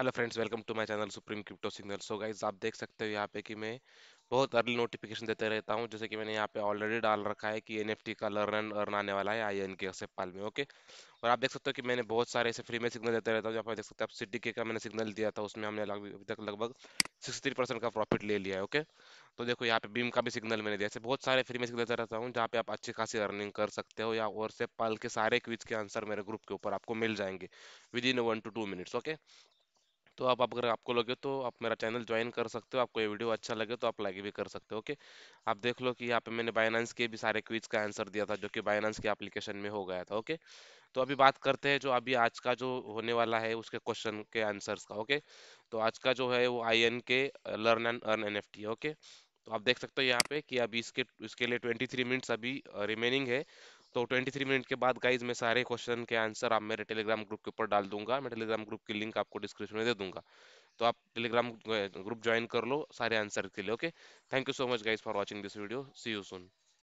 hello friends welcome to my channel supreme crypto signal so guys आप देख सकते हो यहाँ पे कि मैं बहुत अर्ली नोटिफिकेशन देते रहता हूँ जैसे कि मैंने यहाँ पे ऑलरेडी डाल रखा है कि एन का लर्न एंड अर्न आने वाला है आई एन के पाल में ओके और आप देख सकते हो कि मैंने बहुत सारे ऐसे फ्री में सिग्नल देते रहता हूँ जहाँ पर देख सकते हो आप सिटी के का मैंने सिग्नल दिया था उसमें हमने अभी तक लगभग सिक्सटी परसेंट का प्रॉफिट ले लिया है ओके तो देखो यहाँ पे बीम का भी सिग्नल मैंने दिया ऐसे बहुत सारे फ्री में सिग्नल देता रहता हूँ जहाँ पे आप अच्छी खासी अर्निंग कर सकते हो या और से पाल के सारे क्विज के आंसर मेरे ग्रुप के ऊपर आपको मिल जाएंगे within one to two minutes okay तो आप अगर आपको लगे तो आप मेरा चैनल ज्वाइन कर सकते हो आपको ये वीडियो अच्छा लगे तो आप लाइक भी कर सकते हो ओके आप देख लो कि यहाँ पे मैंने बाइनांस के भी सारे क्विज का आंसर दिया था जो कि बाइनांस के एप्लीकेशन में हो गया था ओके तो अभी बात करते हैं जो अभी आज का जो होने वाला है उसके क्वेश्चन के आंसर्स का ओके तो आज का जो है वो I N K learn and earn N F T okay तो आप देख सकते हो यहाँ पे कि अभी इसके इसके लिए थ्री मिनट्स अभी रिमेनिंग है तो 23 मिनट के बाद गाइज मैं सारे क्वेश्चन के आंसर आप मेरे टेलीग्राम ग्रुप के ऊपर डाल दूंगा मैं टेलीग्राम ग्रुप की लिंक आपको डिस्क्रिप्शन में दे दूंगा तो आप टेलीग्राम ग्रुप ज्वाइन कर लो सारे आंसर के लिए okay thank you so much guys for watching this video see you soon